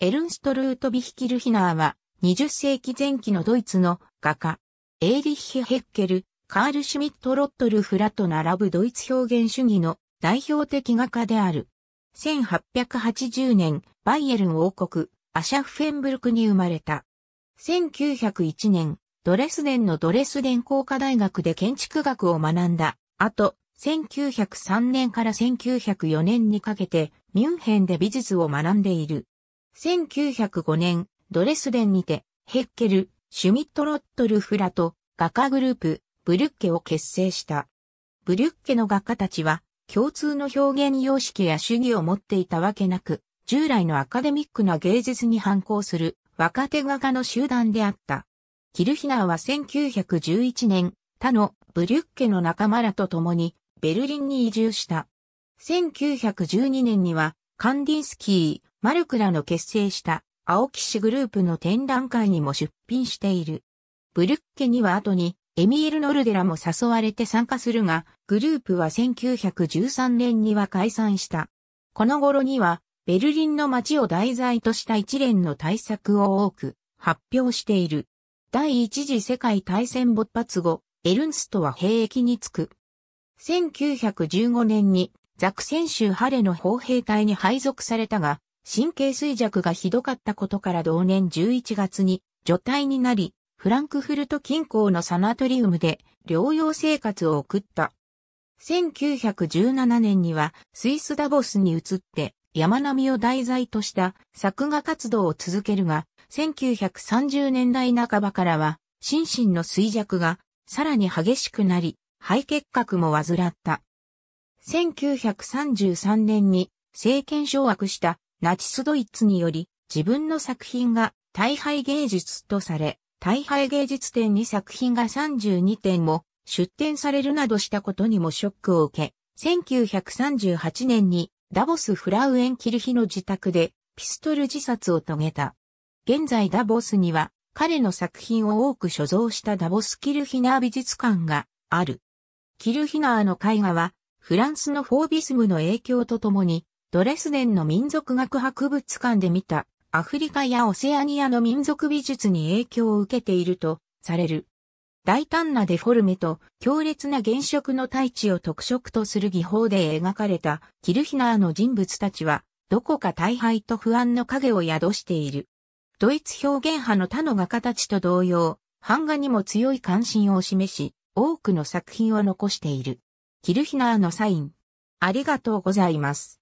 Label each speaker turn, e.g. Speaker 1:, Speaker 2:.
Speaker 1: エルンストルート・ビヒキルヒナーは、20世紀前期のドイツの画家、エーリッヒ・ヘッケル、カール・シュミット・ロットル・フラと並ぶドイツ表現主義の代表的画家である。1880年、バイエルン王国、アシャフ・フェンブルクに生まれた。1901年、ドレスデンのドレスデン工科大学で建築学を学んだ。あと、1903年から1904年にかけて、ミュンヘンで美術を学んでいる。1905年、ドレスデンにて、ヘッケル、シュミット・ロットル・フラと画家グループ、ブリュッケを結成した。ブリュッケの画家たちは、共通の表現様式や主義を持っていたわけなく、従来のアカデミックな芸術に反抗する若手画家の集団であった。キルヒナーは1911年、他のブリュッケの仲間らと共にベルリンに移住した。1912年にはカンディンスキー、マルクらの結成した青騎士グループの展覧会にも出品している。ブルッケには後にエミール・ノルデラも誘われて参加するが、グループは1913年には解散した。この頃には、ベルリンの街を題材とした一連の対策を多く発表している。第一次世界大戦勃発後、エルンストは兵役につく。1915年にザクセン州ハレの砲兵隊に配属されたが、神経衰弱がひどかったことから同年11月に除隊になり、フランクフルト近郊のサナトリウムで療養生活を送った。1917年にはスイスダボスに移って山並みを題材とした作画活動を続けるが、1930年代半ばからは心身の衰弱がさらに激しくなり、肺結核も患った。1933年に政権掌握したナチスドイツにより自分の作品が大敗芸術とされ、大敗芸術展に作品が32点も出展されるなどしたことにもショックを受け、1938年にダボス・フラウエンキルヒの自宅でピストル自殺を遂げた。現在ダボスには彼の作品を多く所蔵したダボス・キルヒナー美術館がある。キルヒナーの絵画はフランスのフォービスムの影響とともに、ドレスデンの民族学博物館で見た、アフリカやオセアニアの民族美術に影響を受けていると、される。大胆なデフォルメと強烈な原色の大地を特色とする技法で描かれたキルヒナーの人物たちは、どこか大敗と不安の影を宿している。ドイツ表現派の他の画家たちと同様、版画にも強い関心を示し、多くの作品を残している。キルヒナーのサイン。ありがとうございます。